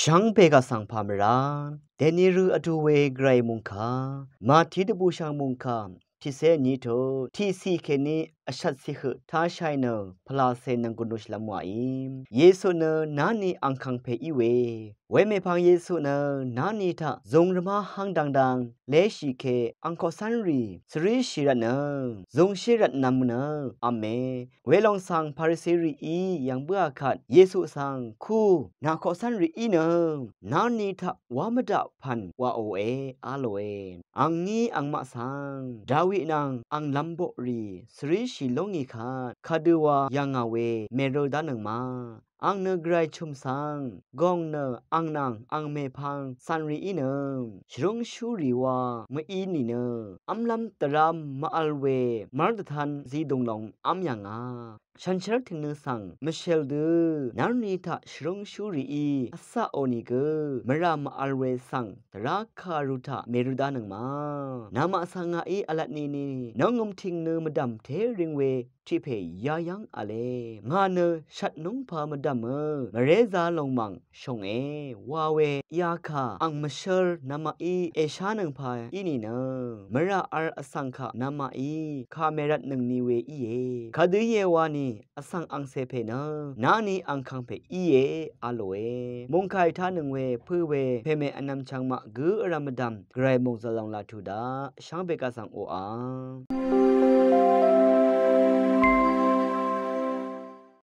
ช่างเปกสังพามรานเดนิรูอดูเวไกรมุงคามาทิดบูช่างมุงคาพิเศษนี้เถอที่สี่เคนี้အရှတ်စီခထားရှိုင်နဖလာစေနကုနုရှလမွိုင်ယေဆုနနာနီအန်ခန့်ဖေဤဝေဝဲမေဖန်ယေဆုနနာနီထဇုံရမဟန်ဒန်ဒန်လဲရှိခေအန်ခေါဆန်ရီစရီရှိရနဇုံရှိရနမနအမေဝဲလောင်ဆောင်ပါရစီရီဤယံဘွာခတ်ယေဆုဆောင်ခုနာခေါဆန်ရီဤနနာနီထဝါမဒဖန်ဝါအိုအေအာလိုအေအန်ငီအန်မဆောင်ဒါဝိနန်အန်လမ်ဘောရီစရီရှိလုံငိခါခါဒဝရငါဝဲမေရိုဒနံမာอังเนกรายชุมสังกองเนอังนางอังเมพังสันรีอีเนชรงชูรีวามอีนีเนอัมลัมตรามมาอัลเวมารดทันซีดงลองอัมยังอาฉันเชิญถึงนึงสั่งมิเชลดูนารีทะชรงชูรีอีอัสซาโอนิเกมรามอัลเวสั่งตราคารุทะเมรุดานังมานามาสังอาอีอลัดนีนีน้องงมทิงเนมดำเทริงเวที่เพยายังอะเลงานเนชัดนุงพามดำမမရေဇာလုံမန်ရှုံအေဝါဝဲယာခာအန်မရှယ်နမအီအရှာနံဖာအီနီနမရာအာအဆန်ခနမအီခါမေရတ်နံနီဝေအီယေခဒူယေဝါနီအဆန်အန်ဆေဖေနနာနီအန်ခံဖေအီယေအလိုဝဲမုန်ခိုင်ထာနံဝဲဖွေဝဲဖေမေအနမ်ချန်မဂူရမဒမ်ဂရိုင်မုန်ဇလောင်လာထူဒါရှောင်းဘေကဆန်အိုအာ